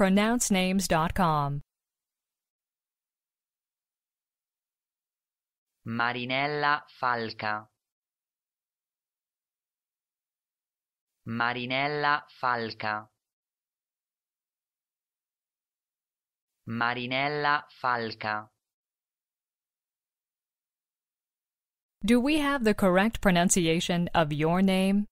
pronouncenames.com. Marinella Falca Marinella Falca Marinella Falca Do we have the correct pronunciation of your name?